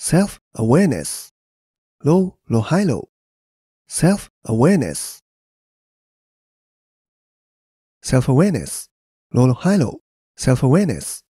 self-awareness, lo lo hai lo, self-awareness, self-awareness, lo lo hai lo, self-awareness.